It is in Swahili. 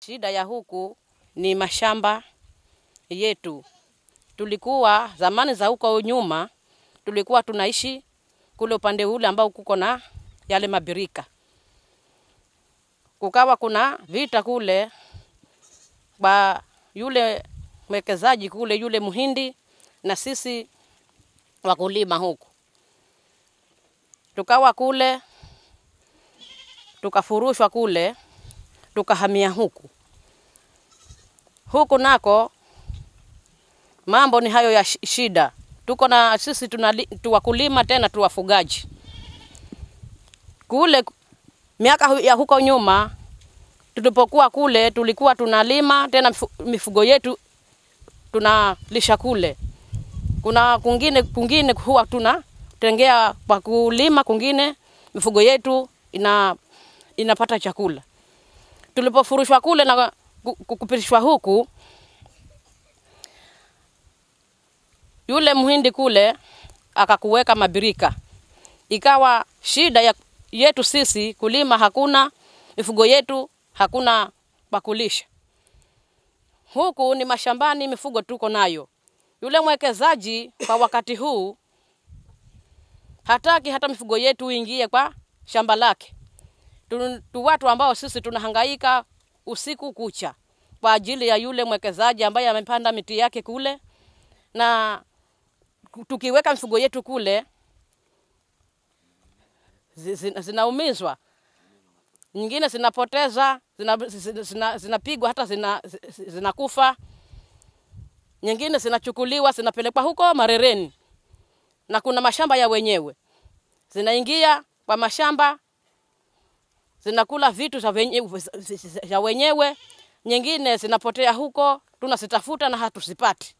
Shida ya huku ni mashamba yetu. Tulikuwa zamani za huko nyuma, tulikuwa tunaishi kule upande ule ambao kuko na yale mabirika, kukawa kuna vita kule kwa yule mwekezaji kule, yule Mhindi na sisi wakulima huku, tukawa kule tukafurushwa kule tukahamia huku. Huku nako mambo ni hayo ya shida, tuko na sisi tuwakulima tena tuwafugaji. Kule miaka ya huko nyuma tulipokuwa kule, tulikuwa tunalima tena mifugo yetu tunalisha kule. Kuna kungine kungine huwa tunatengea kwa kulima, kungine mifugo yetu ina inapata chakula tulipofurushwa kule na kupitishwa huku, yule mhindi kule akakuweka mabirika, ikawa shida ya yetu sisi kulima, hakuna mifugo yetu, hakuna pakulisha. Huku ni mashambani, mifugo tuko nayo. Yule mwekezaji kwa wakati huu hataki hata mifugo yetu ingie kwa shamba lake tu, tu watu ambao sisi tunahangaika usiku kucha kwa ajili ya yule mwekezaji ambaye amepanda miti yake kule, na tukiweka mifugo yetu kule zinaumizwa, nyingine zinapoteza, zinapigwa zina, zina, zina hata zinakufa zina, nyingine zinachukuliwa zinapelekwa huko marereni, na kuna mashamba ya wenyewe zinaingia kwa mashamba zinakula vitu za wenyewe, za wenyewe, nyingine zinapotea huko, tunazitafuta na hatusipati.